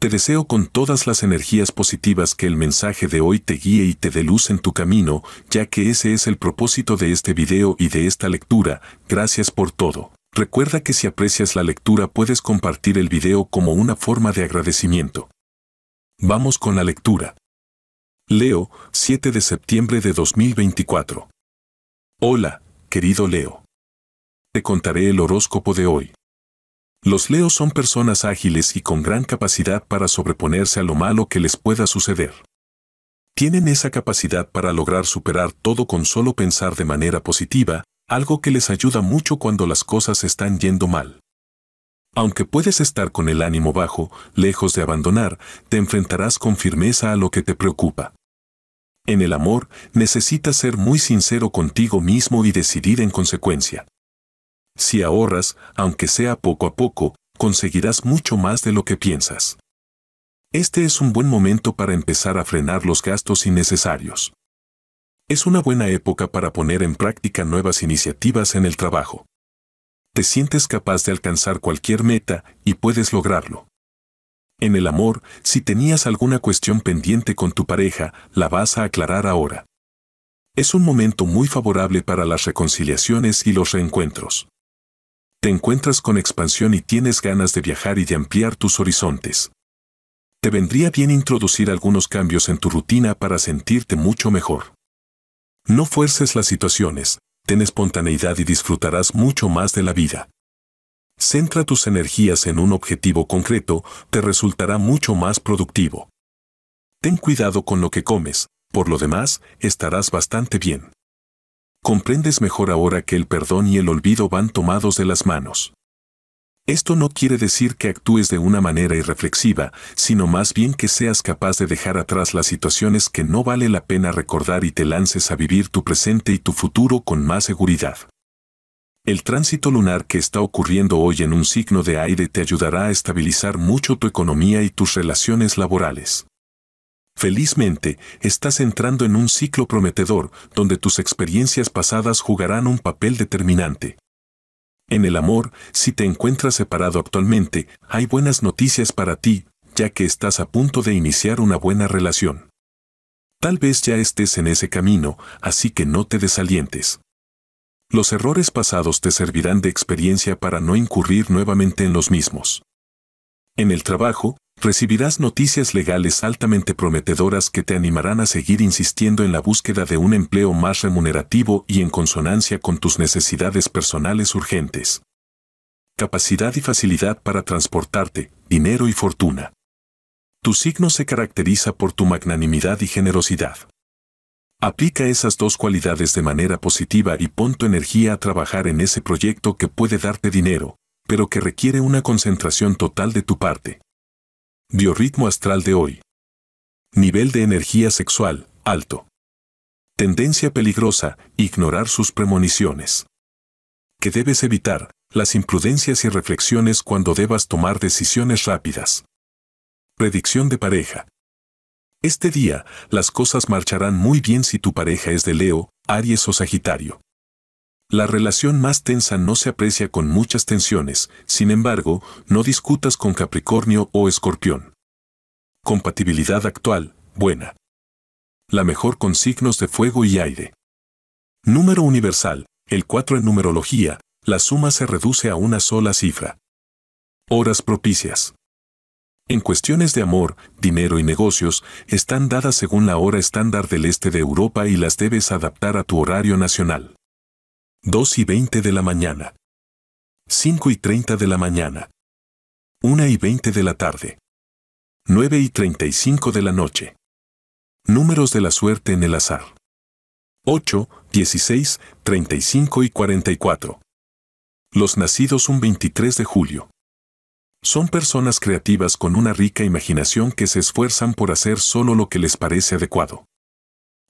Te deseo con todas las energías positivas que el mensaje de hoy te guíe y te dé luz en tu camino, ya que ese es el propósito de este video y de esta lectura. Gracias por todo. Recuerda que si aprecias la lectura puedes compartir el video como una forma de agradecimiento. Vamos con la lectura. Leo, 7 de septiembre de 2024. Hola, querido Leo. Te contaré el horóscopo de hoy. Los leos son personas ágiles y con gran capacidad para sobreponerse a lo malo que les pueda suceder. Tienen esa capacidad para lograr superar todo con solo pensar de manera positiva, algo que les ayuda mucho cuando las cosas están yendo mal. Aunque puedes estar con el ánimo bajo, lejos de abandonar, te enfrentarás con firmeza a lo que te preocupa. En el amor, necesitas ser muy sincero contigo mismo y decidir en consecuencia. Si ahorras, aunque sea poco a poco, conseguirás mucho más de lo que piensas. Este es un buen momento para empezar a frenar los gastos innecesarios. Es una buena época para poner en práctica nuevas iniciativas en el trabajo. Te sientes capaz de alcanzar cualquier meta y puedes lograrlo. En el amor, si tenías alguna cuestión pendiente con tu pareja, la vas a aclarar ahora. Es un momento muy favorable para las reconciliaciones y los reencuentros encuentras con expansión y tienes ganas de viajar y de ampliar tus horizontes. Te vendría bien introducir algunos cambios en tu rutina para sentirte mucho mejor. No fuerces las situaciones, ten espontaneidad y disfrutarás mucho más de la vida. Centra tus energías en un objetivo concreto, te resultará mucho más productivo. Ten cuidado con lo que comes, por lo demás, estarás bastante bien comprendes mejor ahora que el perdón y el olvido van tomados de las manos. Esto no quiere decir que actúes de una manera irreflexiva, sino más bien que seas capaz de dejar atrás las situaciones que no vale la pena recordar y te lances a vivir tu presente y tu futuro con más seguridad. El tránsito lunar que está ocurriendo hoy en un signo de aire te ayudará a estabilizar mucho tu economía y tus relaciones laborales. Felizmente, estás entrando en un ciclo prometedor donde tus experiencias pasadas jugarán un papel determinante. En el amor, si te encuentras separado actualmente, hay buenas noticias para ti, ya que estás a punto de iniciar una buena relación. Tal vez ya estés en ese camino, así que no te desalientes. Los errores pasados te servirán de experiencia para no incurrir nuevamente en los mismos. En el trabajo, recibirás noticias legales altamente prometedoras que te animarán a seguir insistiendo en la búsqueda de un empleo más remunerativo y en consonancia con tus necesidades personales urgentes. Capacidad y facilidad para transportarte, dinero y fortuna. Tu signo se caracteriza por tu magnanimidad y generosidad. Aplica esas dos cualidades de manera positiva y pon tu energía a trabajar en ese proyecto que puede darte dinero, pero que requiere una concentración total de tu parte. Biorritmo astral de hoy. Nivel de energía sexual, alto. Tendencia peligrosa, ignorar sus premoniciones. Que debes evitar, las imprudencias y reflexiones cuando debas tomar decisiones rápidas. Predicción de pareja. Este día, las cosas marcharán muy bien si tu pareja es de Leo, Aries o Sagitario. La relación más tensa no se aprecia con muchas tensiones, sin embargo, no discutas con Capricornio o Escorpión. Compatibilidad actual, buena. La mejor con signos de fuego y aire. Número universal, el 4 en numerología, la suma se reduce a una sola cifra. Horas propicias. En cuestiones de amor, dinero y negocios, están dadas según la hora estándar del este de Europa y las debes adaptar a tu horario nacional. 2 y 20 de la mañana. 5 y 30 de la mañana. 1 y 20 de la tarde. 9 y 35 de la noche. Números de la suerte en el azar. 8, 16, 35 y 44. Los nacidos un 23 de julio. Son personas creativas con una rica imaginación que se esfuerzan por hacer solo lo que les parece adecuado.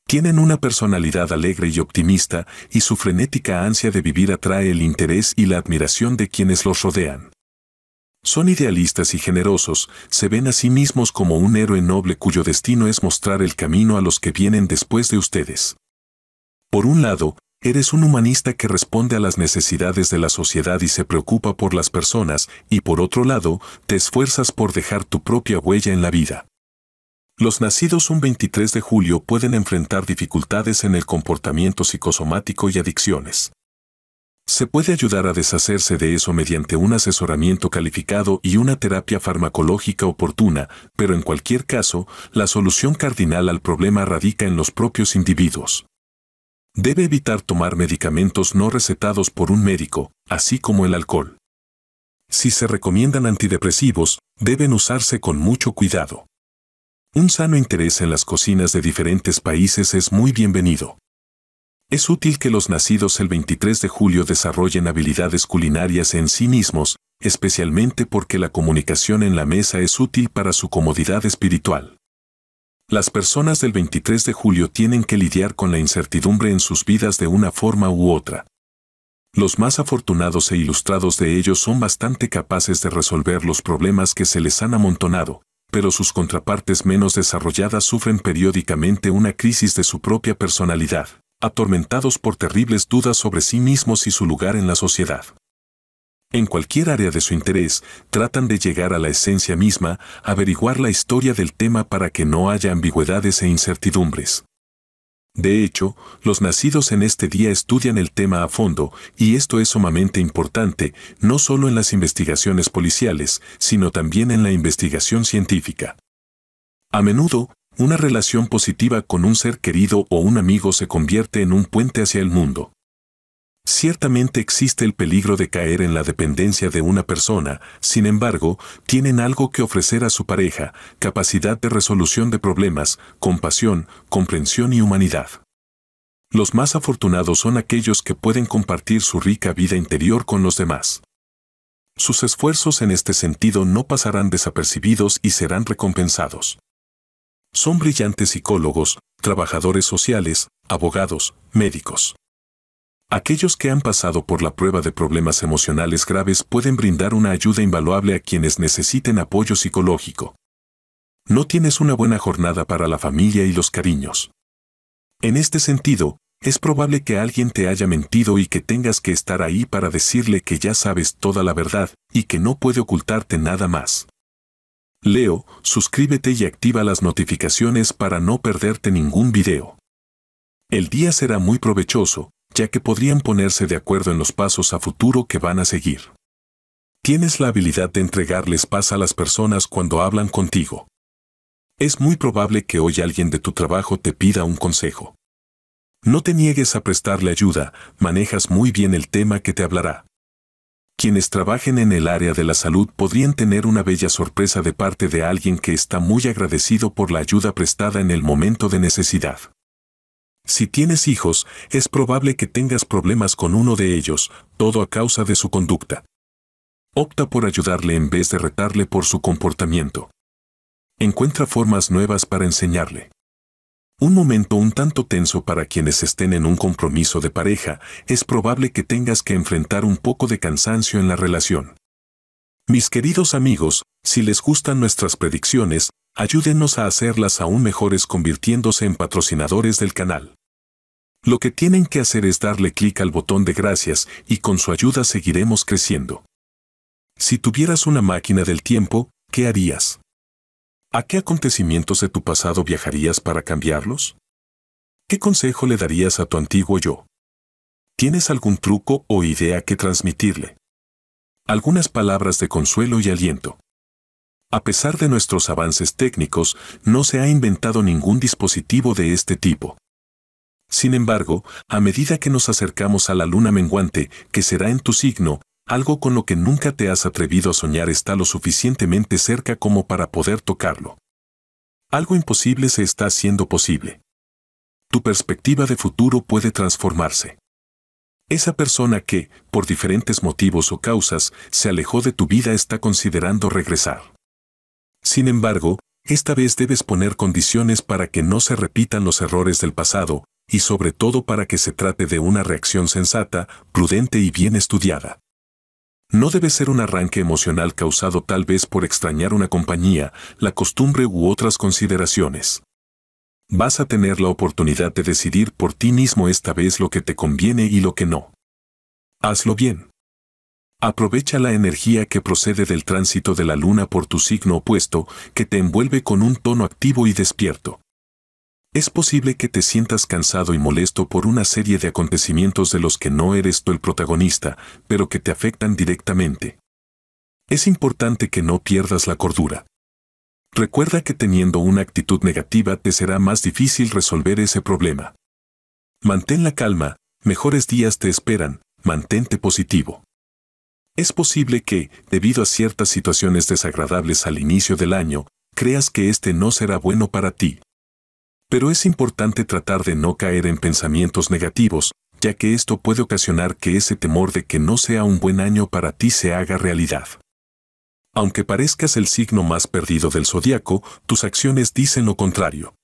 Tienen una personalidad alegre y optimista, y su frenética ansia de vivir atrae el interés y la admiración de quienes los rodean. Son idealistas y generosos, se ven a sí mismos como un héroe noble cuyo destino es mostrar el camino a los que vienen después de ustedes. Por un lado, eres un humanista que responde a las necesidades de la sociedad y se preocupa por las personas, y por otro lado, te esfuerzas por dejar tu propia huella en la vida. Los nacidos un 23 de julio pueden enfrentar dificultades en el comportamiento psicosomático y adicciones. Se puede ayudar a deshacerse de eso mediante un asesoramiento calificado y una terapia farmacológica oportuna, pero en cualquier caso, la solución cardinal al problema radica en los propios individuos. Debe evitar tomar medicamentos no recetados por un médico, así como el alcohol. Si se recomiendan antidepresivos, deben usarse con mucho cuidado. Un sano interés en las cocinas de diferentes países es muy bienvenido. Es útil que los nacidos el 23 de julio desarrollen habilidades culinarias en sí mismos, especialmente porque la comunicación en la mesa es útil para su comodidad espiritual. Las personas del 23 de julio tienen que lidiar con la incertidumbre en sus vidas de una forma u otra. Los más afortunados e ilustrados de ellos son bastante capaces de resolver los problemas que se les han amontonado, pero sus contrapartes menos desarrolladas sufren periódicamente una crisis de su propia personalidad, atormentados por terribles dudas sobre sí mismos y su lugar en la sociedad. En cualquier área de su interés, tratan de llegar a la esencia misma, averiguar la historia del tema para que no haya ambigüedades e incertidumbres. De hecho, los nacidos en este día estudian el tema a fondo, y esto es sumamente importante, no solo en las investigaciones policiales, sino también en la investigación científica. A menudo, una relación positiva con un ser querido o un amigo se convierte en un puente hacia el mundo. Ciertamente existe el peligro de caer en la dependencia de una persona, sin embargo, tienen algo que ofrecer a su pareja, capacidad de resolución de problemas, compasión, comprensión y humanidad. Los más afortunados son aquellos que pueden compartir su rica vida interior con los demás. Sus esfuerzos en este sentido no pasarán desapercibidos y serán recompensados. Son brillantes psicólogos, trabajadores sociales, abogados, médicos. Aquellos que han pasado por la prueba de problemas emocionales graves pueden brindar una ayuda invaluable a quienes necesiten apoyo psicológico. No tienes una buena jornada para la familia y los cariños. En este sentido, es probable que alguien te haya mentido y que tengas que estar ahí para decirle que ya sabes toda la verdad y que no puede ocultarte nada más. Leo, suscríbete y activa las notificaciones para no perderte ningún video. El día será muy provechoso, ya que podrían ponerse de acuerdo en los pasos a futuro que van a seguir. Tienes la habilidad de entregarles paz a las personas cuando hablan contigo. Es muy probable que hoy alguien de tu trabajo te pida un consejo. No te niegues a prestarle ayuda, manejas muy bien el tema que te hablará. Quienes trabajen en el área de la salud podrían tener una bella sorpresa de parte de alguien que está muy agradecido por la ayuda prestada en el momento de necesidad. Si tienes hijos, es probable que tengas problemas con uno de ellos, todo a causa de su conducta. Opta por ayudarle en vez de retarle por su comportamiento. Encuentra formas nuevas para enseñarle. Un momento un tanto tenso para quienes estén en un compromiso de pareja, es probable que tengas que enfrentar un poco de cansancio en la relación. Mis queridos amigos, si les gustan nuestras predicciones, ayúdenos a hacerlas aún mejores convirtiéndose en patrocinadores del canal. Lo que tienen que hacer es darle clic al botón de gracias y con su ayuda seguiremos creciendo. Si tuvieras una máquina del tiempo, ¿qué harías? ¿A qué acontecimientos de tu pasado viajarías para cambiarlos? ¿Qué consejo le darías a tu antiguo yo? ¿Tienes algún truco o idea que transmitirle? Algunas palabras de consuelo y aliento. A pesar de nuestros avances técnicos, no se ha inventado ningún dispositivo de este tipo. Sin embargo, a medida que nos acercamos a la luna menguante, que será en tu signo, algo con lo que nunca te has atrevido a soñar está lo suficientemente cerca como para poder tocarlo. Algo imposible se está haciendo posible. Tu perspectiva de futuro puede transformarse. Esa persona que, por diferentes motivos o causas, se alejó de tu vida está considerando regresar. Sin embargo, esta vez debes poner condiciones para que no se repitan los errores del pasado, y sobre todo para que se trate de una reacción sensata, prudente y bien estudiada. No debe ser un arranque emocional causado tal vez por extrañar una compañía, la costumbre u otras consideraciones. Vas a tener la oportunidad de decidir por ti mismo esta vez lo que te conviene y lo que no. Hazlo bien. Aprovecha la energía que procede del tránsito de la luna por tu signo opuesto, que te envuelve con un tono activo y despierto. Es posible que te sientas cansado y molesto por una serie de acontecimientos de los que no eres tú el protagonista, pero que te afectan directamente. Es importante que no pierdas la cordura. Recuerda que teniendo una actitud negativa te será más difícil resolver ese problema. Mantén la calma, mejores días te esperan, mantente positivo. Es posible que, debido a ciertas situaciones desagradables al inicio del año, creas que este no será bueno para ti, pero es importante tratar de no caer en pensamientos negativos, ya que esto puede ocasionar que ese temor de que no sea un buen año para ti se haga realidad. Aunque parezcas el signo más perdido del zodiaco, tus acciones dicen lo contrario.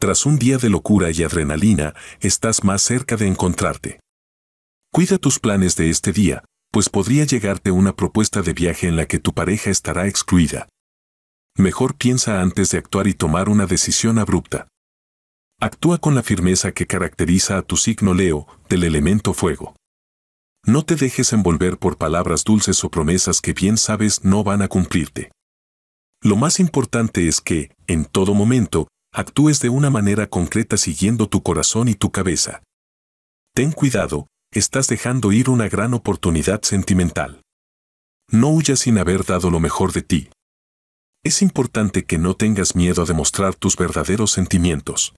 Tras un día de locura y adrenalina, estás más cerca de encontrarte. Cuida tus planes de este día, pues podría llegarte una propuesta de viaje en la que tu pareja estará excluida. Mejor piensa antes de actuar y tomar una decisión abrupta. Actúa con la firmeza que caracteriza a tu signo Leo, del elemento fuego. No te dejes envolver por palabras dulces o promesas que bien sabes no van a cumplirte. Lo más importante es que, en todo momento, actúes de una manera concreta siguiendo tu corazón y tu cabeza. Ten cuidado, estás dejando ir una gran oportunidad sentimental. No huyas sin haber dado lo mejor de ti. Es importante que no tengas miedo a demostrar tus verdaderos sentimientos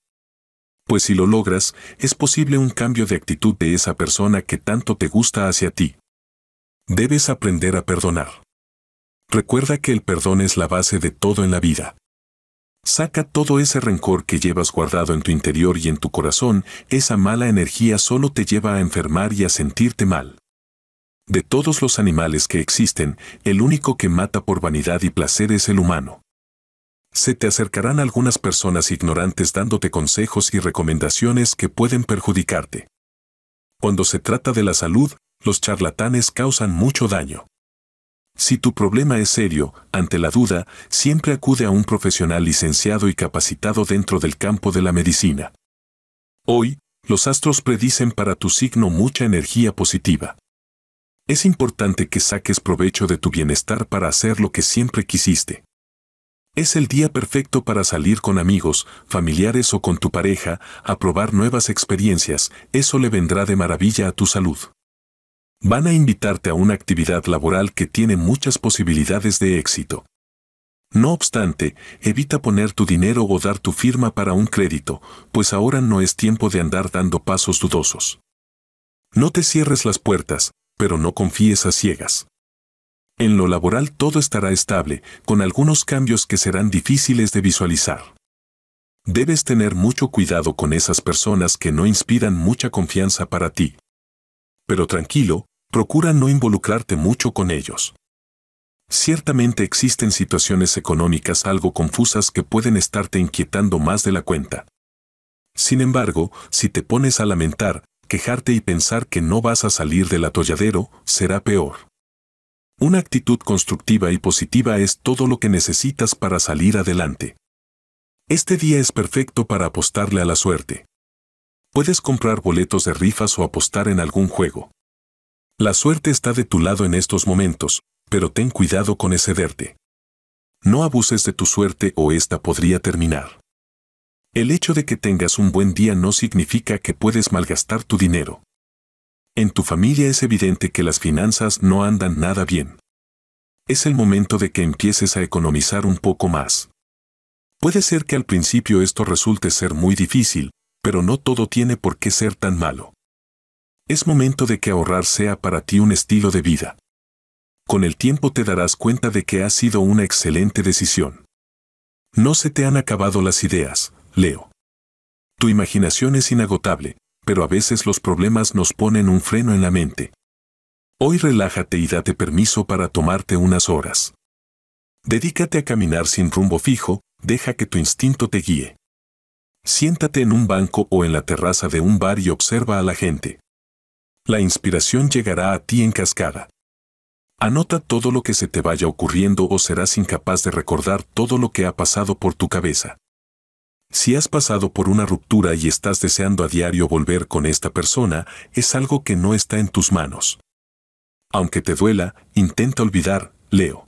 pues si lo logras, es posible un cambio de actitud de esa persona que tanto te gusta hacia ti. Debes aprender a perdonar. Recuerda que el perdón es la base de todo en la vida. Saca todo ese rencor que llevas guardado en tu interior y en tu corazón, esa mala energía solo te lleva a enfermar y a sentirte mal. De todos los animales que existen, el único que mata por vanidad y placer es el humano se te acercarán algunas personas ignorantes dándote consejos y recomendaciones que pueden perjudicarte. Cuando se trata de la salud, los charlatanes causan mucho daño. Si tu problema es serio, ante la duda, siempre acude a un profesional licenciado y capacitado dentro del campo de la medicina. Hoy, los astros predicen para tu signo mucha energía positiva. Es importante que saques provecho de tu bienestar para hacer lo que siempre quisiste. Es el día perfecto para salir con amigos, familiares o con tu pareja, a probar nuevas experiencias, eso le vendrá de maravilla a tu salud. Van a invitarte a una actividad laboral que tiene muchas posibilidades de éxito. No obstante, evita poner tu dinero o dar tu firma para un crédito, pues ahora no es tiempo de andar dando pasos dudosos. No te cierres las puertas, pero no confíes a ciegas. En lo laboral todo estará estable, con algunos cambios que serán difíciles de visualizar. Debes tener mucho cuidado con esas personas que no inspiran mucha confianza para ti. Pero tranquilo, procura no involucrarte mucho con ellos. Ciertamente existen situaciones económicas algo confusas que pueden estarte inquietando más de la cuenta. Sin embargo, si te pones a lamentar, quejarte y pensar que no vas a salir del atolladero, será peor. Una actitud constructiva y positiva es todo lo que necesitas para salir adelante. Este día es perfecto para apostarle a la suerte. Puedes comprar boletos de rifas o apostar en algún juego. La suerte está de tu lado en estos momentos, pero ten cuidado con excederte. No abuses de tu suerte o esta podría terminar. El hecho de que tengas un buen día no significa que puedes malgastar tu dinero. En tu familia es evidente que las finanzas no andan nada bien. Es el momento de que empieces a economizar un poco más. Puede ser que al principio esto resulte ser muy difícil, pero no todo tiene por qué ser tan malo. Es momento de que ahorrar sea para ti un estilo de vida. Con el tiempo te darás cuenta de que ha sido una excelente decisión. No se te han acabado las ideas, Leo. Tu imaginación es inagotable, pero a veces los problemas nos ponen un freno en la mente. Hoy relájate y date permiso para tomarte unas horas. Dedícate a caminar sin rumbo fijo, deja que tu instinto te guíe. Siéntate en un banco o en la terraza de un bar y observa a la gente. La inspiración llegará a ti en cascada. Anota todo lo que se te vaya ocurriendo o serás incapaz de recordar todo lo que ha pasado por tu cabeza. Si has pasado por una ruptura y estás deseando a diario volver con esta persona, es algo que no está en tus manos. Aunque te duela, intenta olvidar, Leo.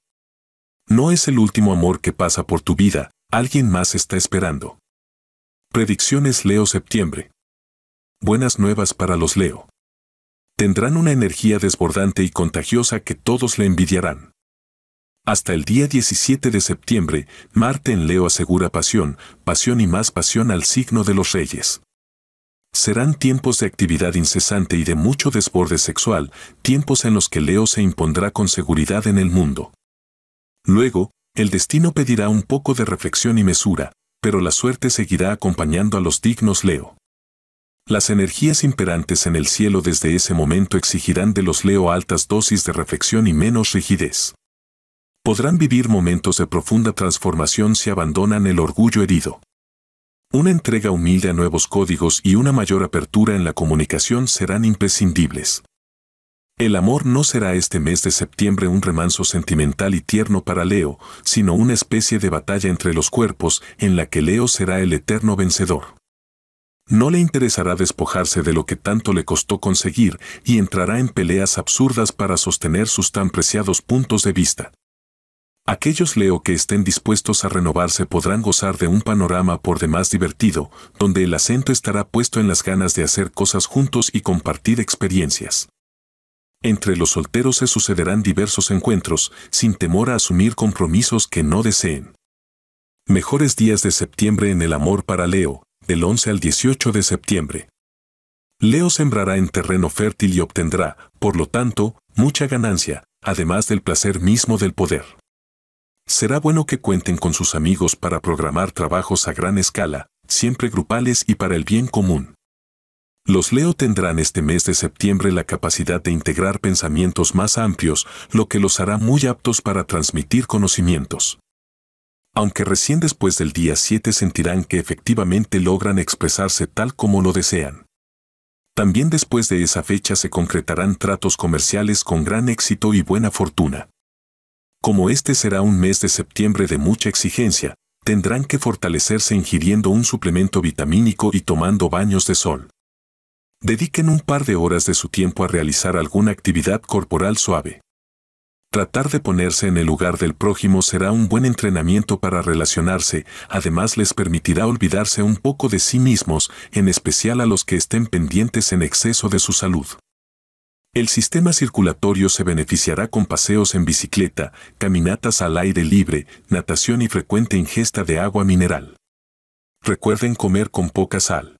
No es el último amor que pasa por tu vida, alguien más está esperando. Predicciones Leo Septiembre. Buenas nuevas para los Leo. Tendrán una energía desbordante y contagiosa que todos le envidiarán. Hasta el día 17 de septiembre, Marte en Leo asegura pasión, pasión y más pasión al signo de los reyes. Serán tiempos de actividad incesante y de mucho desborde sexual, tiempos en los que Leo se impondrá con seguridad en el mundo. Luego, el destino pedirá un poco de reflexión y mesura, pero la suerte seguirá acompañando a los dignos Leo. Las energías imperantes en el cielo desde ese momento exigirán de los Leo altas dosis de reflexión y menos rigidez podrán vivir momentos de profunda transformación si abandonan el orgullo herido. Una entrega humilde a nuevos códigos y una mayor apertura en la comunicación serán imprescindibles. El amor no será este mes de septiembre un remanso sentimental y tierno para Leo, sino una especie de batalla entre los cuerpos en la que Leo será el eterno vencedor. No le interesará despojarse de lo que tanto le costó conseguir y entrará en peleas absurdas para sostener sus tan preciados puntos de vista. Aquellos Leo que estén dispuestos a renovarse podrán gozar de un panorama por demás divertido, donde el acento estará puesto en las ganas de hacer cosas juntos y compartir experiencias. Entre los solteros se sucederán diversos encuentros, sin temor a asumir compromisos que no deseen. Mejores días de septiembre en el amor para Leo, del 11 al 18 de septiembre. Leo sembrará en terreno fértil y obtendrá, por lo tanto, mucha ganancia, además del placer mismo del poder. Será bueno que cuenten con sus amigos para programar trabajos a gran escala, siempre grupales y para el bien común. Los Leo tendrán este mes de septiembre la capacidad de integrar pensamientos más amplios, lo que los hará muy aptos para transmitir conocimientos. Aunque recién después del día 7 sentirán que efectivamente logran expresarse tal como lo desean. También después de esa fecha se concretarán tratos comerciales con gran éxito y buena fortuna como este será un mes de septiembre de mucha exigencia, tendrán que fortalecerse ingiriendo un suplemento vitamínico y tomando baños de sol. Dediquen un par de horas de su tiempo a realizar alguna actividad corporal suave. Tratar de ponerse en el lugar del prójimo será un buen entrenamiento para relacionarse, además les permitirá olvidarse un poco de sí mismos, en especial a los que estén pendientes en exceso de su salud. El sistema circulatorio se beneficiará con paseos en bicicleta, caminatas al aire libre, natación y frecuente ingesta de agua mineral. Recuerden comer con poca sal.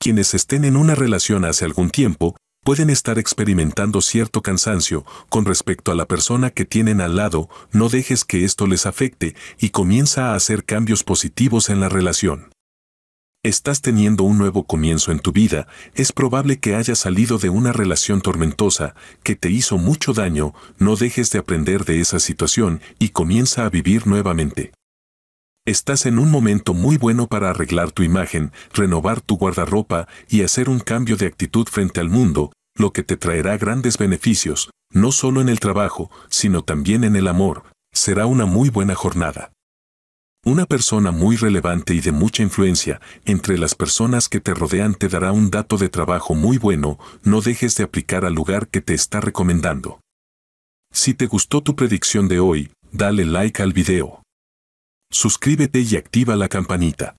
Quienes estén en una relación hace algún tiempo, pueden estar experimentando cierto cansancio con respecto a la persona que tienen al lado, no dejes que esto les afecte y comienza a hacer cambios positivos en la relación. Estás teniendo un nuevo comienzo en tu vida, es probable que hayas salido de una relación tormentosa que te hizo mucho daño, no dejes de aprender de esa situación y comienza a vivir nuevamente. Estás en un momento muy bueno para arreglar tu imagen, renovar tu guardarropa y hacer un cambio de actitud frente al mundo, lo que te traerá grandes beneficios, no solo en el trabajo, sino también en el amor. Será una muy buena jornada. Una persona muy relevante y de mucha influencia entre las personas que te rodean te dará un dato de trabajo muy bueno, no dejes de aplicar al lugar que te está recomendando. Si te gustó tu predicción de hoy, dale like al video. Suscríbete y activa la campanita.